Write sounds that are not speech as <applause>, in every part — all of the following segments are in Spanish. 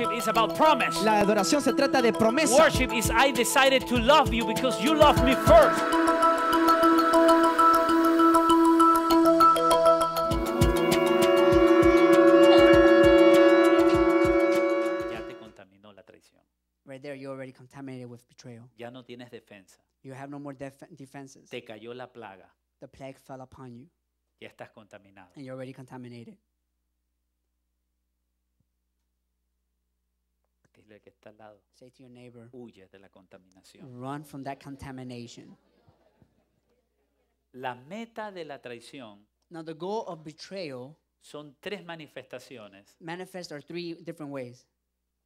Worship is about promise. La adoración se trata de promesa. Worship is I decided to love you because you loved me first. Ya te contaminó la traición. Right there, you're already contaminated with betrayal. Ya no tienes defensa. You have no more def defenses. Te cayó la plaga. The plague fell upon you. Ya estás contaminado. And you're already contaminated. que al lado. Say to your neighbor, Huye de la contaminación. run from that contamination. La meta de la traición Now, the goal of betrayal son tres manifestaciones. Manifest are three different ways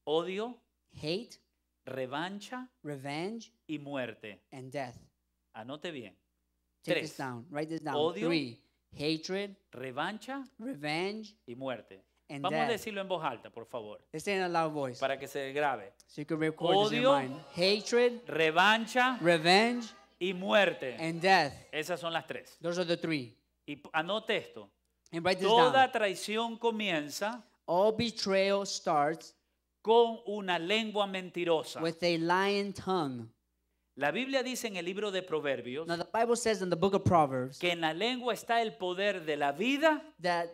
Odio, hate, revancha revenge, y muerte. and death. Anote bien. Take this down. Write this down. Odio. Three hatred, Revancha revenge, y muerte and Vamos a decirlo en voz alta, por favor, say it in a loud voice para que se grabe. so you can record this in your Odio. mind. Hatred, Revancha revenge, y muerte. and death. Esas son las tres. Those are the three. Y anote esto. And write this Toda down. traición comienza All betrayal starts con una lengua mentirosa. with a lying tongue. La Biblia dice en el libro de Proverbios Now the Bible says in the book of Proverbs que en la lengua está el poder de la vida that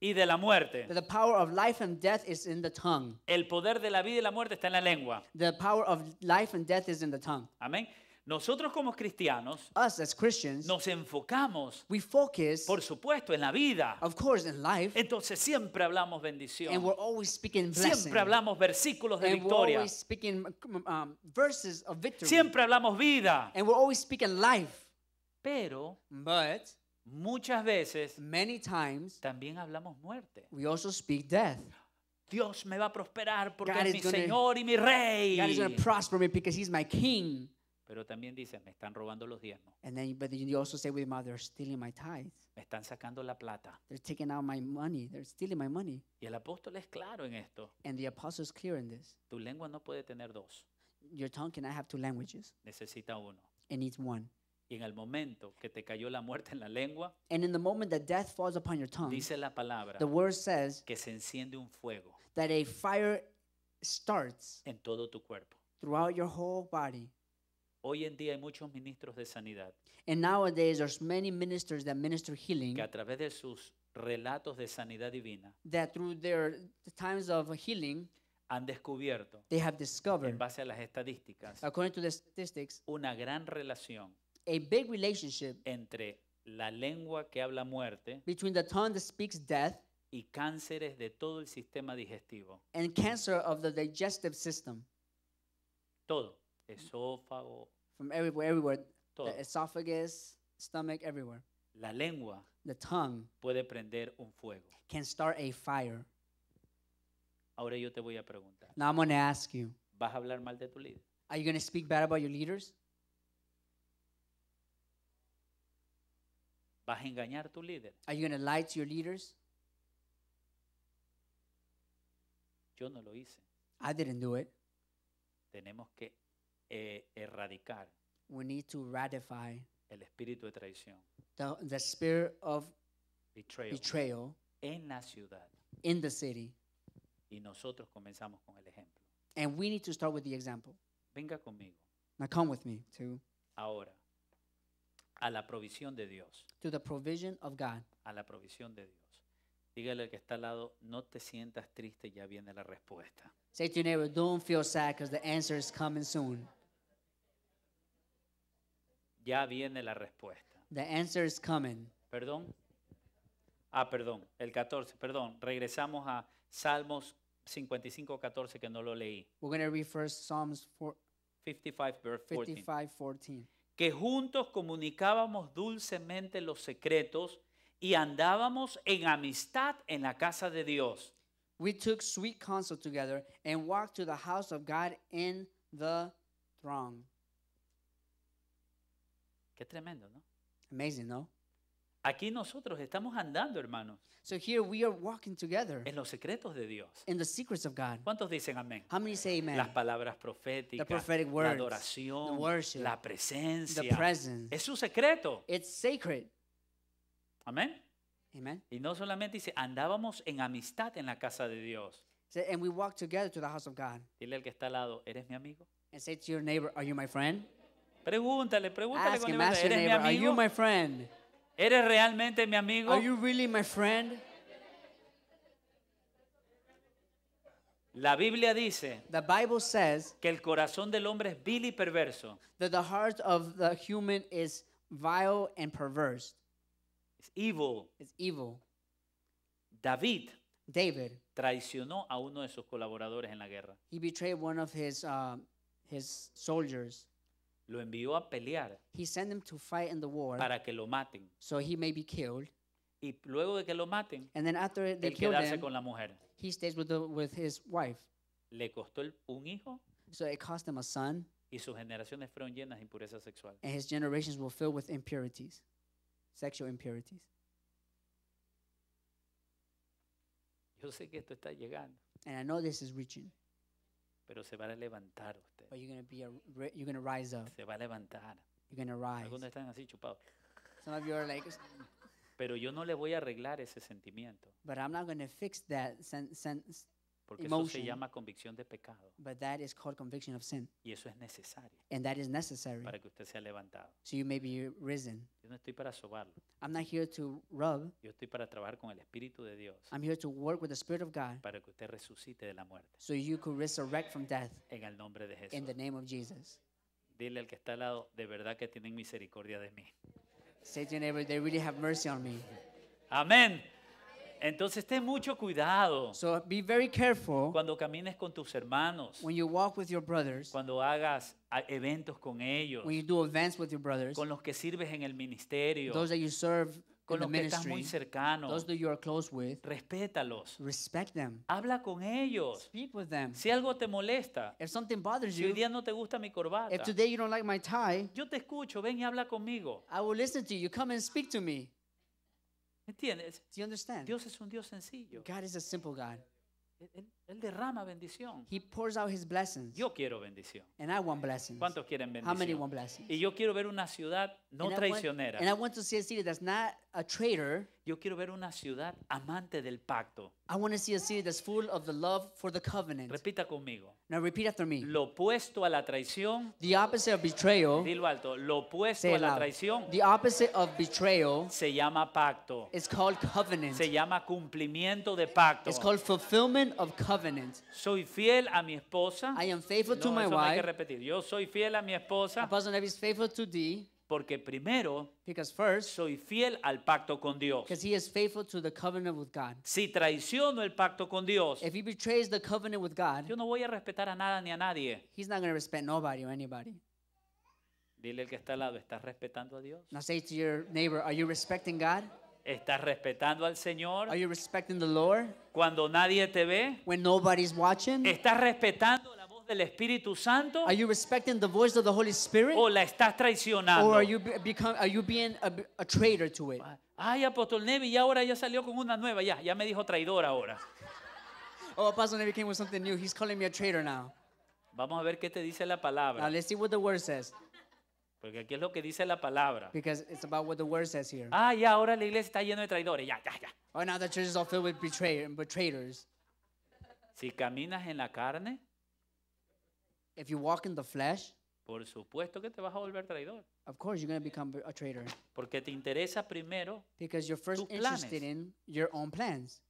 y de la muerte. The power of life and death is in the tongue. El poder de la vida y la muerte está en la lengua. The power of life and death is in the tongue. Amén. Nosotros como cristianos Us as Christians, nos enfocamos, we focus, por supuesto, en la vida. Of course, in life, Entonces siempre hablamos bendición. And we're always speaking blessing, siempre hablamos versículos de and victoria. We're always speaking, um, verses of victory, siempre hablamos vida. And we're always speaking life. Pero But, Muchas veces, many times, también hablamos muerte. We also speak death. Dios me va a prosperar porque God es mi gonna, Señor y mi Rey. God is going to prosper me because He's my King. Pero también dicen me están robando los diezmos. And then, but you also say with mother, they're stealing my tithes. Me están sacando la plata. They're taking out my money. They're stealing my money. Y el apóstol es claro en esto. And the apostle is clear in this. Tu lengua no puede tener dos. Your tongue cannot have two languages. Necesita uno. It needs one. Y en el momento que te cayó la muerte en la lengua, dice la palabra que se enciende un fuego en todo tu cuerpo. Hoy en día hay muchos ministros de sanidad que a través de sus relatos de sanidad divina han descubierto, en base a las estadísticas, una gran relación a big relationship entre la lengua que habla muerte between the tongue that speaks death y cánceres de todo el sistema digestivo. and cancer of the digestive system. Todo. Esófago, From everywhere, everywhere, todo. the esophagus, stomach, everywhere. La lengua The tongue puede prender un fuego. can start a fire. Ahora yo te voy a preguntar, Now I'm going to ask you, ¿vas a hablar mal de tu líder? are you going to speak bad about your leaders? ¿Vas a engañar a tu líder? Are you going to lie to your leaders? Yo no lo hice. I didn't do it. Tenemos que eh, erradicar We need to ratify el espíritu de traición, the, the spirit of betrayal, betrayal en la ciudad. in the city. Y nosotros comenzamos con el ejemplo. And we need to start with the example. Venga conmigo. Now come with me to Ahora, a la provisión de Dios. To the provision of God. A la provisión de Dios. Dígale al que está al lado, no te sientas triste, ya viene la respuesta. Say to your neighbor, don't feel sad because the answer is coming soon. Ya viene la respuesta. The answer is coming. Perdón. Ah, perdón, el 14, perdón. Regresamos a Salmos 55, 14, que no lo leí. We're going to read first Psalms 4, 55, 14 que juntos comunicábamos dulcemente los secretos y andábamos en amistad en la casa de Dios. We took sweet counsel together and walked to the house of God in the throng. Qué tremendo, ¿no? Amazing, ¿no? Aquí nosotros estamos andando, hermanos. So here we are walking together En los secretos de Dios. in the secrets of God. ¿Cuántos dicen amén? How many say amen? Las palabras proféticas, The prophetic la words, adoración, the worship, la presencia. the presence. Es un secreto. It's sacred. Amén. Amen. Y no solamente dice, andábamos en amistad en la casa de Dios. So, and we walk together to the house of God. Dile al que está al lado, ¿eres mi amigo? And say to your neighbor, Are you my friend? Pregúntale, pregúntale Ask con him, libertad, ask your ¿eres mi neighbor, Are you amigo? my friend? ¿Eres realmente mi amigo? Are you really my friend? La Biblia dice The Bible says que el corazón del hombre es vil y perverso. That the heart of the human is vile and perverse. It's evil. It's evil. David David traicionó a uno de sus colaboradores en la guerra. He betrayed one of his, uh, his soldiers. Lo envió a pelear He sent to fight in the war para que lo maten. so he may be killed. Y luego de que lo maten, And then after they él kill quedarse him, con la mujer. he stays with, the, with his wife. Le costó un hijo So it cost him a son, y sus generaciones fueron llenas de impureza sexual. and his generations were filled with impurities, sexual impurities. Yo sé que esto está llegando. And I know this is reaching. Pero se va a levantar usted. But you're gonna be a, you're gonna rise up. Se va a levantar. You're gonna rise. Algunos están así chupados. Some of you are like. Pero yo no le voy a arreglar ese sentimiento. But I'm not gonna fix that sen, sen, porque emotion, eso se llama convicción de pecado. But that is called conviction of sin. Y eso es necesario. And that is necessary. Para que usted sea levantado. So you may be risen. Yo no estoy para sobarlo. I'm not here to rub. Yo estoy para trabajar con el espíritu de Dios. I'm here to work with the spirit of God. Para que usted resucite de la muerte. So you could resurrect from death. En el nombre de Jesús. In the name of Jesus. Dile al que está al lado, de verdad que tienen misericordia de mí. Say to your neighbor, they really have mercy on me. Amén. Entonces ten mucho cuidado. So be very careful cuando camines con tus hermanos. When you walk with your brothers. Cuando hagas eventos con ellos. When you do events with your brothers. Con los que sirves en el ministerio. Those that you serve con los que estás muy cercanos. Those that you are close with, respétalos. Respect them. Habla con ellos. Speak with them. Si algo te molesta, if something bothers si hoy día no te gusta mi corbata, if today you don't like my tie, yo te escucho, ven y habla conmigo. I will listen to you. Come and speak to me. ¿Entiendes? Do you understand? Dios es un Dios sencillo. God is a simple God. Él derrama bendición. He pours out his blessings. Yo quiero bendición. And I want blessings. ¿Cuántos quieren bendición? How many want blessings? Y yo quiero ver una ciudad no and traicionera. I want, and I want to see a city that's not a traitor. Yo quiero ver una ciudad amante del pacto. I want to see a city that's full of the love for the covenant. Repita conmigo. Now repeat after me. Lo opuesto a la traición. The opposite of betrayal. Dilo alto. Lo opuesto a la traición. The opposite of betrayal. Se llama pacto. It's called covenant. Se llama cumplimiento de pacto. It's called fulfillment of covenant. Soy fiel a mi esposa. I am faithful to my wife. no hay que repetir. Yo soy fiel a mi esposa. A person that is faithful to thee. Porque primero Because first, soy fiel al pacto con Dios. because he is faithful to the covenant with God. Si traiciono el pacto con Dios, If he betrays the covenant with God, yo no voy a respetar a nada ni a nadie. he's not going to respect nobody or anybody. Dile el que está al lado, ¿estás respetando a Dios? Now say to your neighbor, are you respecting God? ¿Estás respetando al Señor? Are you respecting the Lord? Cuando nadie te ve. When nobody's watching? ¿Estás respetando la voz del Espíritu Santo? Are you respecting the voice of the Holy Spirit? ¿O la estás traicionando? Or are you, become, are you being a, traitor to it? Ay, Apóstol Nevi, ya ahora ya salió con una nueva, ya, ya me dijo traidor ahora. Oh, Apostle Nevi came with something new. He's calling me a traitor now. Vamos a ver qué te dice la palabra. Now let's see what the word says. Porque aquí es lo que dice la palabra. Because it's about what the word says here. Ah, ya, ahora la iglesia está llena de traidores. Ya, ya, ya. Oh, now the church is all filled with betrayer, betrayers. Si caminas en la carne, If you walk in the flesh, por supuesto que te vas a volver traidor. of course you're going to become a traitor. Porque te interesa primero Because you're first Tus planes. interested in your own plans.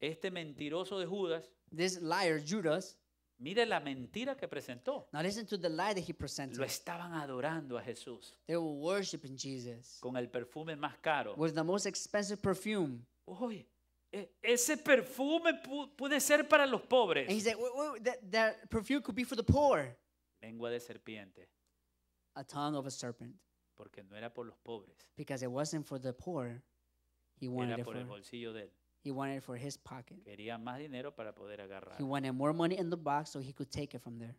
este mentiroso de Judas This liar, Judas, Mire la mentira que presentó. Now listen to the lie that he presented. Lo estaban adorando a Jesús They were worshiping Jesus con el perfume más caro. with the most expensive perfume. Uy, e, ese perfume puede ser para los And he said, wait, wait, that, that perfume could be for the poor. Lengua de serpiente, A tongue of a serpent. porque no era por los pobres, Because it wasn't for the poor. He wanted era it for el bolsillo de él. He wanted it for his pocket. Quería más dinero para poder agarrar. He wanted more money in the box so he could take it from there.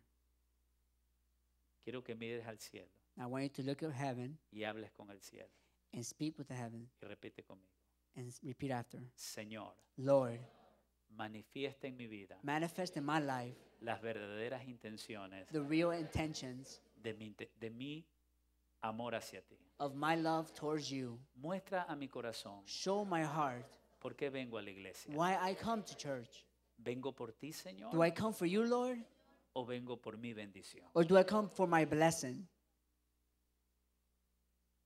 Quiero que mires al cielo I want you to look at heaven y hables con el cielo and speak with the heaven y repite conmigo. and repeat after. Señor, Lord, manifiesta en mi vida manifest in my life las verdaderas intenciones the real intentions de mi, de mi amor hacia ti. of my love towards you. Muestra a mi corazón Show my heart ¿Por qué vengo a la iglesia? Why I come to church? ¿Vengo por ti, Señor? Do I come for you, Lord? ¿O vengo por mi bendición? Or do I come for my blessing?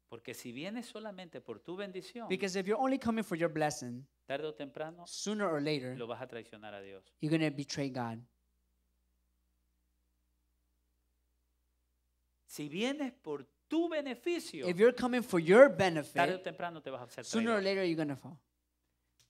Porque si vienes solamente por tu bendición, Because if you're only coming for your blessing, tarde o temprano, sooner or later, lo vas a traicionar a Dios. you're going to betray God. Si vienes por tu beneficio, If you're coming for your tarde o benefit, temprano te vas a hacer sooner or later you're going to fall.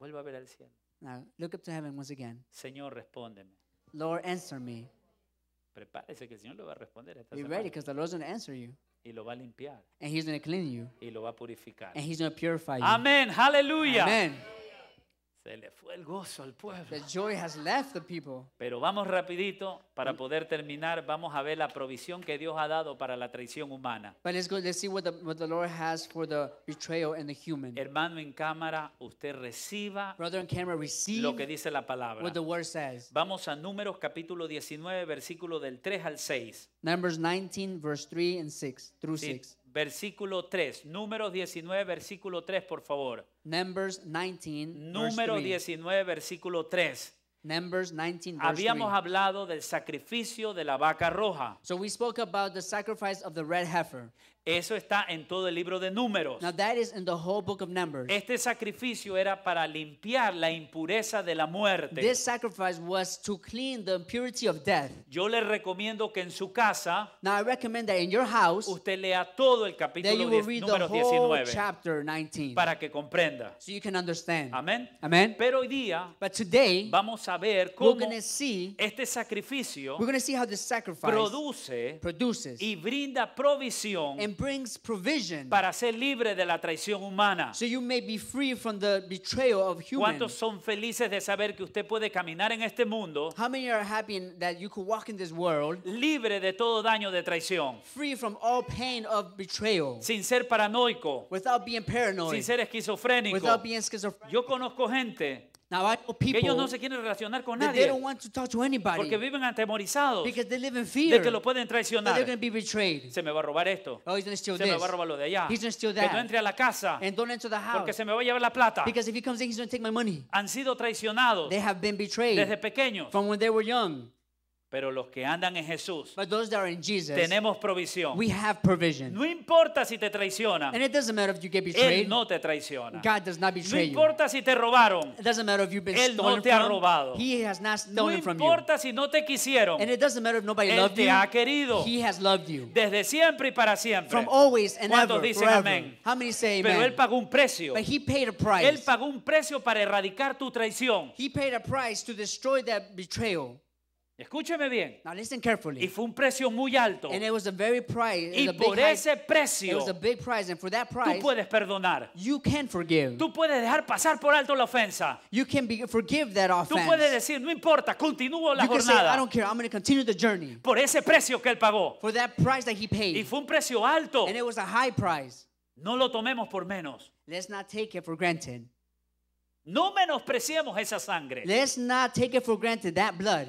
Vuelva a ver al cielo. Now look up to heaven once again. Señor, respóndeme. Lord, answer me. Prepárese que el Señor lo va a responder. Esta Be ready because the Lord's going to answer you. Y lo va a limpiar. And He's going to clean you. Y lo va a purificar. And He's going to purify you. Amen. Hallelujah. Amen le fue el gozo al pueblo. Pero vamos rapidito para mm. poder terminar. Vamos a ver la provisión que Dios ha dado para la traición humana. Hermano en cámara, usted reciba lo que dice la palabra. Vamos a Números capítulo 19, versículo del 3 al 6. Numbers 19, verse 3 and 6 versículo 3. Número 19, versículo 3, por favor. Numbers 19, Número 19, versículo 3. 19, Habíamos hablado del sacrificio de la vaca roja. So we spoke about the sacrifice of the red heifer. Eso está en todo el libro de Números. Este sacrificio era para limpiar la impureza de la muerte. sacrifice to death. Yo le recomiendo que en su casa usted lea todo el capítulo números 19, para que comprenda. Amén. Amen. Pero hoy día vamos a ver cómo este sacrificio produce y brinda provisión para ser libre de la traición humana. free from ¿Cuántos son felices de saber que usted puede caminar en este mundo? this world? Libre de todo daño de traición. Free from Sin ser paranoico. Sin ser esquizofrénico. Yo conozco gente ellos no se quieren relacionar con nadie porque viven atemorizados de que lo pueden traicionar. Se me va a robar esto. Oh, se me va a robar lo de allá. Que no entre a la casa porque se me va a llevar la plata. Han sido traicionados desde pequeños. Pero los que andan en Jesús, But those that are in Jesus, tenemos provisión. we have provision. No importa si te traicionan, And it doesn't matter if you get betrayed. Él no te traiciona. God does not No betray you. importa si te robaron, It doesn't matter if you've been Él no te ha robado. He has not no stolen from you. importa si no te quisieron, And it doesn't matter if nobody Él loved te you. ha querido. He has loved you desde siempre y para siempre. from always and ¿Cuántos ever, dicen amén? How many say amen? Pero Él pagó un precio. But he paid a price. Él pagó un precio para erradicar tu traición. He paid a price to destroy that betrayal. Escúcheme bien. Now listen carefully. Y fue un precio muy alto. And it was a very price, y por ese precio, it was a big price, and for that price, tú puedes perdonar. You can forgive. Tú puedes dejar pasar por alto la ofensa. You can be, forgive that offense. Tú puedes decir, no importa, continúo la you jornada. Can say, I don't care, I'm continue the journey. Por ese precio que él pagó. For that price that he paid. Y fue un precio alto. And it was a high price. No lo tomemos por menos. Let's not take it for granted. No menospreciemos esa sangre. Let's not take it for granted that blood.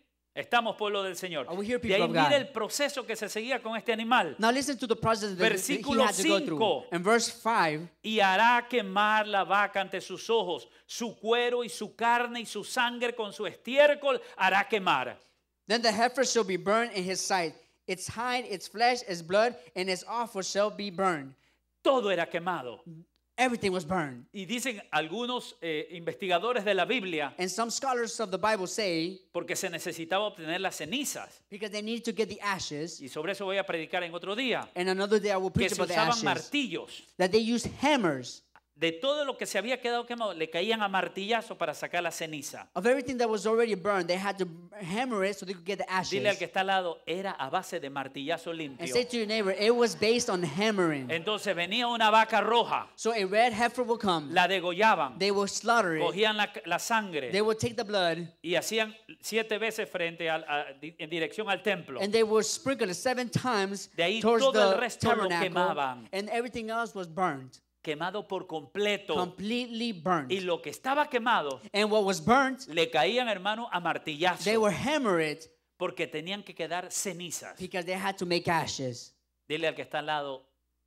Estamos pueblo del Señor. Y ahí mira el proceso que se seguía con este animal. Versículo 5. Y hará quemar la vaca ante sus ojos, su cuero y su carne y su sangre con su estiércol hará quemar. Todo era quemado everything was burned. Y dicen algunos eh, investigadores de la Biblia And some scholars of the Bible say porque se necesitaba obtener las cenizas. because they needed to get the ashes. Y sobre eso voy a predicar en otro día. And another day I will Que preach se about the usaban ashes. martillos that they used hammers de todo lo que se había quedado quemado, le caían a martillazo para sacar la ceniza. Of everything that was already burned, they had to hammer it so they could get the ashes. Dile al que está al lado, era a base de martillazo limpio. And say to your neighbor, it was based on hammering. Entonces venía una vaca roja. So a red heifer would come. La degollaban. They would slaughter it. Cogían la, la sangre. They would take the blood. Y hacían siete veces frente al, a, en dirección al templo. And they would sprinkle it seven times de ahí todo el resto Lo quemaban. And everything else was burned quemado por completo. Completely Y lo que estaba quemado, le caían, hermano, a martillazos. porque tenían que quedar cenizas. Because they had to make Dile al que está al lado,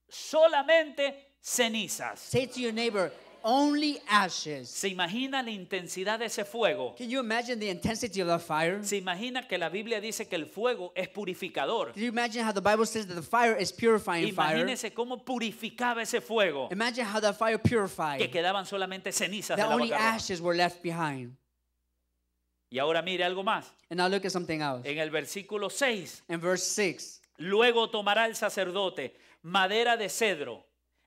solamente cenizas. Say to your neighbor, only ashes. ¿Se imagina la intensidad de ese fuego? Can you imagine the intensity of that fire? ¿Se imagina que la Biblia dice que el fuego es purificador? Can you imagine how the Bible says that the fire is purifying Imagínese fire? cómo purificaba ese fuego. Imagine how that fire purified. Que quedaban solamente cenizas that de la only ashes were left behind. Y ahora mire algo más. And now look at something else. En el versículo 6. In verse 6. Luego tomará el sacerdote madera de cedro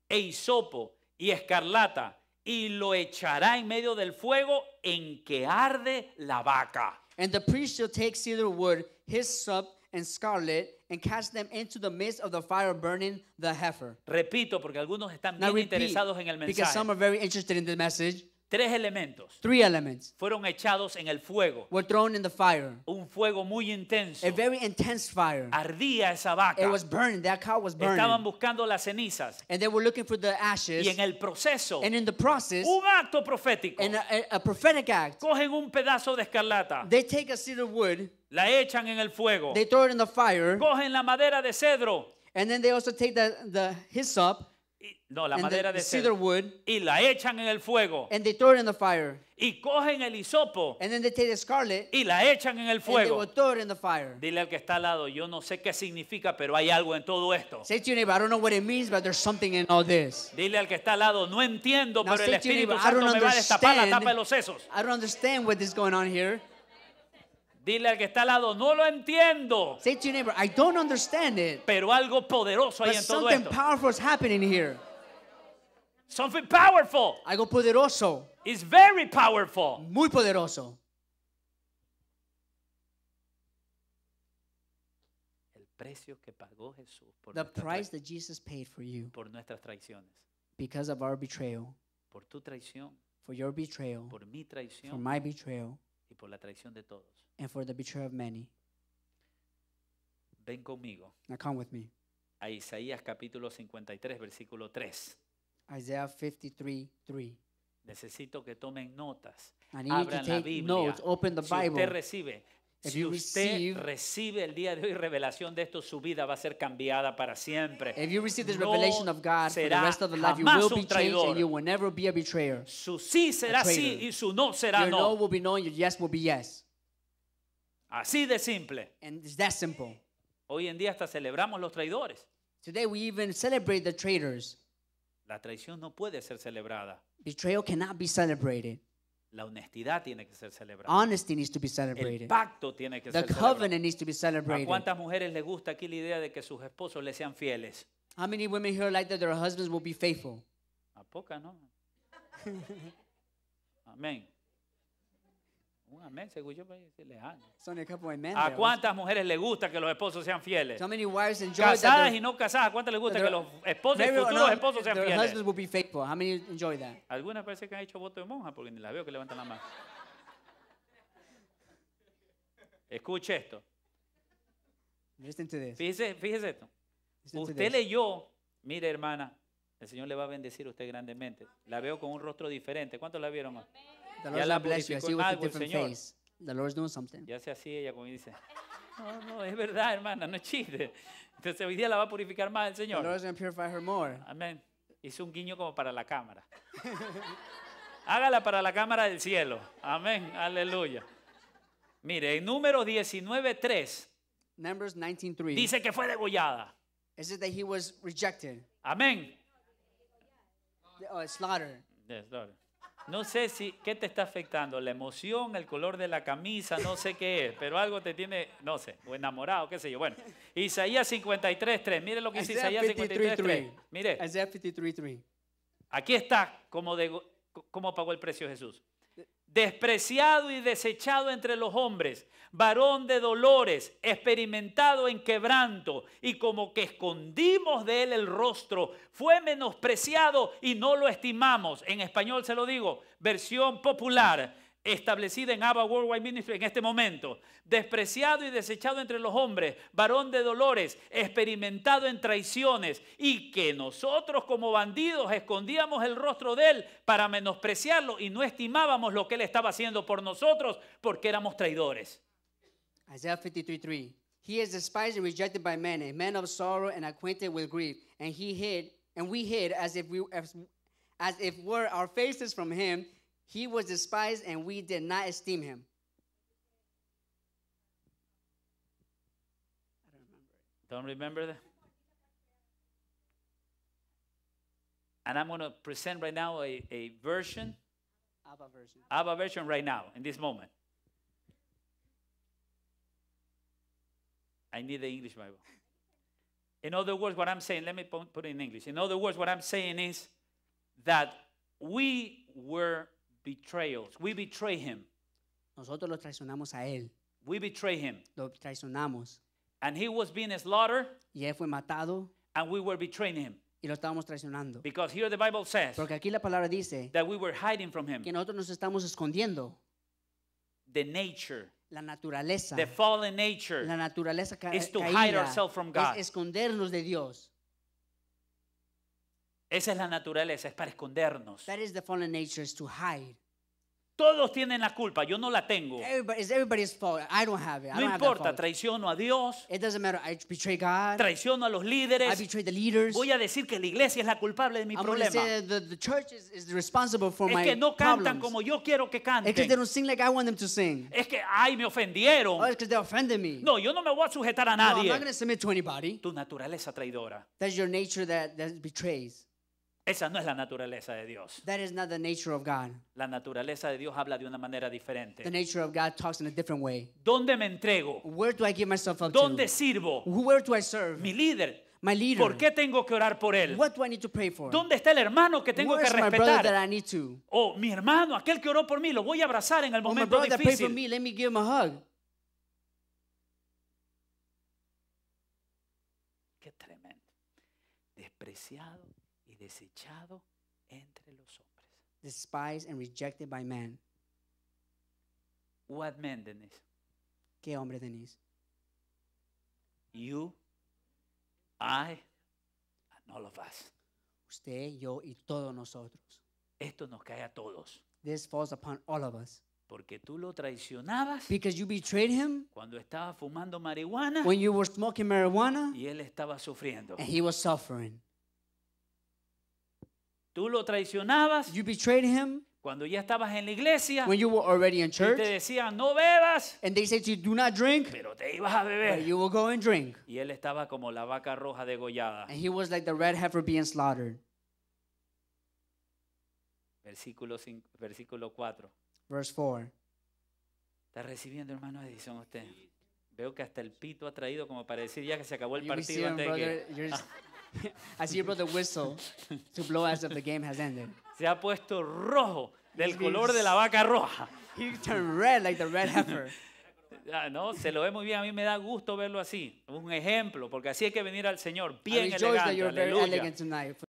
e hisopo y escarlata y lo echará en medio del fuego en que arde la vaca. And the priest shall take cedar wood, hyssop, and scarlet, and cast them into the midst of the fire burning the heifer. Repito, porque algunos están Now bien repeat, interesados en el mensaje. Because some are very interested in the message. Tres elementos. Three elements fueron echados en el fuego. Were thrown in the fire. Un fuego muy intenso. A very intense fire. Ardía esa vaca. It was burning. That cow was burning. Estaban buscando las cenizas. And they were looking for the ashes. Y en el proceso. And in the process. Un acto profético. And a, a prophetic act. Cogen un pedazo de escarlata. They take a cedar wood. La echan en el fuego. They throw it in the fire. Cogen la madera de cedro. And then they also take the, the hyssop y, no, la and madera the de cedro. cedar wood, y la echan en el fuego. and they throw it in the fire. Y cogen el hisopo And then they take the scarlet y la echan en el and they fuego. will throw it in the fire. Dile al que está al lado, yo no sé qué significa, pero hay algo en todo esto. Say to your neighbor, I don't know what it means, but there's something in all this. Dile al que está al lado, no entiendo, Now pero el Espíritu neighbor, Santo me va a destapar la tapa de los sesos. I don't understand what is going on here. Dile al que está al lado, no lo entiendo. Say to your neighbor, I don't understand it. Pero algo poderoso hay en todo something esto. powerful is happening here. Something powerful. Algo poderoso. It's very powerful. Muy poderoso. El precio que pagó Jesús por The price that Jesus paid for you. Por nuestras traiciones. Because of our betrayal. Por tu traición. For your betrayal. Por mi traición. For my betrayal y por la traición de todos. and for the betrayal of many. Ven conmigo Now come with me. a Isaías capítulo 53, versículo 3. Isaiah 53 3. Necesito que tomen notas. I need Abran la Biblia. notes, si usted recibe si usted recibe el día de hoy revelación de esto, su vida va a ser cambiada para siempre. If you receive this revelation of God for the rest of the life, you will be changed and you will never be a betrayer. Su sí será sí y su no será no. Your no will be no, your yes will be yes. Así de simple. And it's that simple. Hoy en día hasta celebramos los traidores. Today we even celebrate the traitors. La traición no puede ser celebrada. Betrayal cannot be celebrated. La honestidad tiene que ser celebrada. Honesty needs to be celebrated. El pacto tiene que The ser covenant needs to be celebrado. ¿A celebrated. cuántas mujeres les gusta aquí la idea de que sus esposos les sean fieles? How many women here like that their husbands will be faithful? A poca, ¿no? <laughs> Amén. Un amén, yo, pues, a cuántas mujeres le gusta que los esposos sean fieles? Casadas y no casadas, ¿a cuántas les gusta que los esposos futuros esposos sean fieles? Algunas parece que han hecho voto de monja porque ni las veo que levantan la mano. Escuche esto. Fíjese, fíjese esto. Usted leyó, mire hermana, el Señor le va a bendecir a usted grandemente. La veo con un rostro diferente. ¿Cuántos la vieron? más? The Lord ya la bless you, as you with different Señor. face. The Lord's doing something. Ya sea así, ella como dice, <laughs> no, no, es verdad, hermana, no es chiste. Entonces hoy día la va a purificar más el The Señor. Lord's going to purify her more. Amén. Hizo un guiño como para la cámara. <laughs> Hágala para la cámara del cielo. Amén. Aleluya. Mire, en número 19.3 Numbers 19:3. dice que fue degollada. Is it that he was rejected? Amén. Oh, slaughtered. Yes, slaughtered. No sé si, ¿qué te está afectando? ¿La emoción, el color de la camisa? No sé qué es, pero algo te tiene, no sé, o enamorado, qué sé yo. Bueno, Isaías 53.3, mire lo que dice Isaías 53.3. Mire. Isaías 53.3. Aquí está como, de, como pagó el precio Jesús. Despreciado y desechado entre los hombres, varón de dolores, experimentado en quebranto, y como que escondimos de él el rostro, fue menospreciado y no lo estimamos. En español se lo digo, versión popular establecida en Abba Worldwide Ministry en este momento, despreciado y desechado entre los hombres, varón de dolores, experimentado en traiciones, y que nosotros como bandidos escondíamos el rostro de él para menospreciarlo y no estimábamos lo que él estaba haciendo por nosotros porque éramos traidores. Isaiah 53 3. He is despised and rejected by men, a man of sorrow and acquainted with grief. And he hid, and we hid as if we as, as if were our faces from him. He was despised and we did not esteem him. I don't remember. Don't remember that? And I'm going to present right now a, a version. ABBA version. ABBA version right now, in this moment. I need the English Bible. In other words, what I'm saying, let me put it in English. In other words, what I'm saying is that we were betrayals. We betray him. Nosotros lo traicionamos a él. We betray him. Lo traicionamos. And he was being slaughtered. Y él fue matado. And we were betraying him. Y lo estábamos traicionando. Because here the Bible says Porque aquí la palabra dice that we were hiding from him. que nosotros nos estamos escondiendo. The nature La naturaleza. The fallen nature. La naturaleza ca is to caída hide ourselves from God. Es escondernos de Dios. Esa es la naturaleza, es para escondernos. That is the fallen nature, is to hide. Todos tienen la culpa, yo no la tengo. Everybody, fault. I don't have it. I No don't have fault. traiciono a Dios, It doesn't matter. I betray God. traiciono a los líderes. I betray the leaders. Voy a decir que la iglesia es la culpable de mi I'm problema. say that the, the church is, is responsible for Es my que no cantan problems. como yo quiero que It's because they canten. don't sing like I want them to sing. Es que, ay, me ofendieron. Oh, it's because they offended me. No, yo no me voy a sujetar a nadie. No, I'm not going nadie. to submit to anybody. Tu naturaleza traidora. That's your nature that, that betrays. Esa no es la naturaleza de Dios. La naturaleza de Dios habla de una manera diferente. The ¿Dónde me entrego? Where do ¿Dónde sirvo? Mi líder. ¿Por qué tengo que orar por él? What ¿Dónde está el hermano que tengo que respetar? o oh, mi hermano, aquel que oró por mí, lo voy a abrazar en el oh, momento difícil. Qué tremendo. Despreciado desechado entre los hombres. Despised and rejected by men. What man, Denise? ¿Qué hombre, Denise? You, I, and all of us. Usted, yo y todos nosotros. Esto nos cae a todos. This falls upon all of us. Porque tú lo traicionabas. Because you betrayed him. Cuando estaba fumando marihuana. When you were smoking marijuana. Y él estaba sufriendo. And he was suffering. Tú lo traicionabas. You betrayed him. Cuando ya estabas en la iglesia. When you were already in church. Y te decían, no bebas. And they said you do not drink. Pero te ibas a beber. But you will go and drink. Y él estaba como la vaca roja degollada. And he was like the red heifer being slaughtered. Versículo, 5, versículo 4. Verse 4. Está recibiendo, hermano Edison, usted. Veo que hasta el pito ha traído como para decir ya que se acabó el partido antes de que... <laughs> <laughs> As he the whistle to blow as if the game has ended. Se ha puesto rojo, del color de la vaca roja. <laughs> He turned red like the red heifer. <laughs> Ah, no, se lo ve muy bien. A mí me da gusto verlo así. Un ejemplo, porque así hay que venir al Señor, bien elegante.